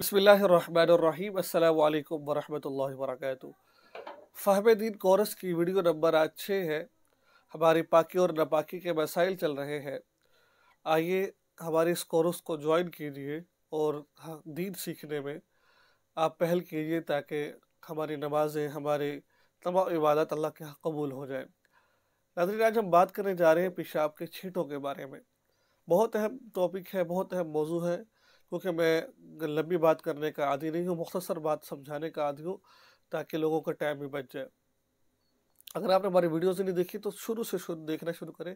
बसमीम् अल्लाम वरहमल वरक फ़ाहम दीन कोरस की वीडियो नंबर आज छः है हमारी पाकि और नापाकी के मसाइल चल रहे हैं आइए हमारे इस कोरस को ज्वाइन कीजिए और हाँ, दीन सीखने में आप पहल कीजिए ताकि हमारी नमाज़ें हमारे तमाम इबादत अल्लाह के कबूल हो जाए नाजरीन आज हम बात करने जा रहे हैं पेशाब के छीटों के बारे में बहुत अहम टॉपिक है बहुत अहम मौजू है क्योंकि मैं लंबी बात करने का आदि नहीं हूँ मुख्तसर बात समझाने का आदि हूँ ताकि लोगों का टाइम भी बच जाए अगर आपने हमारी वीडियोस नहीं देखी तो शुरू से शुरू देखना शुरू करें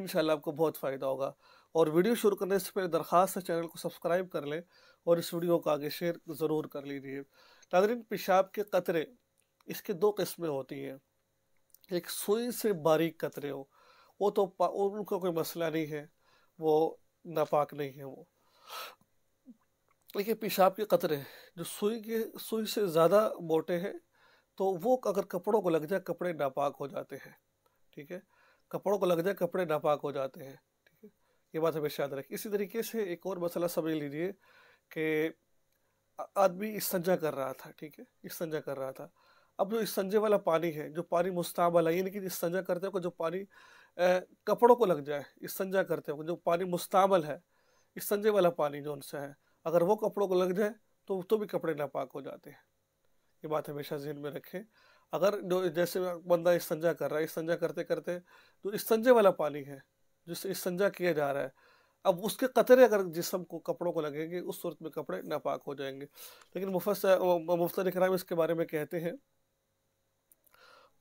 इन आपको बहुत फ़ायदा होगा और वीडियो शुरू करने से पहले दरख्वास्त है चैनल को सब्सक्राइब कर लें और इस वीडियो को आगे शेयर ज़रूर कर लीजिए नादरीन पेशाब के कतरे इसके दो किस्में होती हैं एक सुई से बारीक कतरे हो वो तो उनका कोई मसला नहीं है वो नापाक नहीं है वो देखिए पेशाब के कतरे जो सुई के सुई से ज़्यादा मोटे हैं तो वो अगर कपड़ों को लग जाए कपड़े नापाक हो जाते हैं ठीक है कपड़ों को लग जाए कपड़े नापाक हो जाते हैं ठीक है ये बात हमेशा याद रखें इसी तरीके से एक और मसला समझ लीजिए कि आदमी इस्तंजा कर रहा था ठीक है इस्तंजा कर रहा था अब जो इस्तंजे वाला पानी है जो पानी मुस्ताबल है यानी कि इस्तंजा करते वक्त जो पानी ए, कपड़ों को लग जाए इस्तंजा करते हुए जो पानी मुस्ताबल है इस्तंजे वाला पानी जो उनसे है अगर वो कपड़ों को लग जाए तो तो भी कपड़े नापाक हो जाते हैं ये बात हमेशा जहन में रखें अगर जो जैसे बंदा इस्तंजा कर रहा है इस्तंजा करते करते जो इस्तंजे वाला पानी है जिससे इस्तंजा किया जा रहा है अब उसके कतरे अगर जिसम को कपड़ों को लगेंगे उस सूरत में कपड़े नापाक हो जाएंगे लेकिन मुफ्त मुफ्त कराम इसके बारे में कहते हैं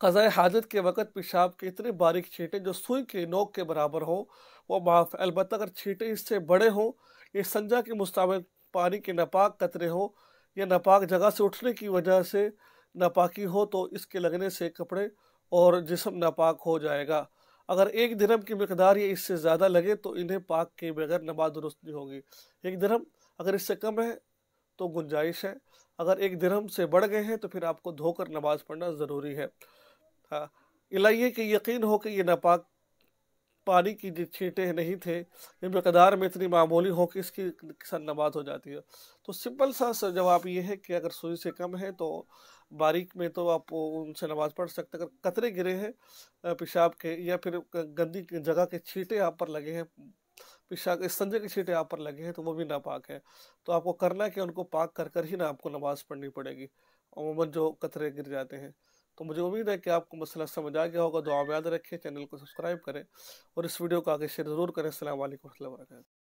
कज़ाए हाजत के वक़्त पेशाब के इतने बारीक छींटे जो सुई के नोक के बराबर हों वो माफ़ अलबत् अगर छींटे इससे बड़े हों ये संजा के मुस्तक पानी के नापाक कतरे हो या नापाक जगह से उठने की वजह से नापाकी हो तो इसके लगने से कपड़े और जिसम नापाक हो जाएगा अगर एक धर्म की मकदार या इससे ज़्यादा लगे तो इन्हें पाक के बगैर नमाज दुरुस्त नहीं होगी एक धर्म अगर इससे कम है तो गुंजाइश है अगर एक धर्म से बढ़ गए हैं तो फिर आपको धोकर नमाज पढ़ना ज़रूरी है हाँ इलाइए कि यकीन हो कि ये नापाक पानी की छींटे नहीं थे ये मकदार में इतनी मामूली हो कि इसकी किसान नमाज़ हो जाती है तो सिंपल सा जवाब ये है कि अगर सुई से कम है तो बारीक में तो आप उनसे नमाज पढ़ सकते अगर कतरे गिरे हैं पेशाब के या फिर गंदी जगह के छींटे आप पर लगे हैं पेशाब के संजय के छींटे आप पर लगे हैं तो वो भी नापाक है तो आपको करना कि उनको पाक कर कर ही ना आपको नमाज़ पढ़नी पड़ेगी अमूमन जो कतरे गिर जाते हैं तो मुझे उम्मीद है कि आपको मसला समझ आ गया होगा दुआ में याद रखें चैनल को सब्सक्राइब करें और इस वीडियो को आगे शेयर ज़रूर करें अल्लाम वरक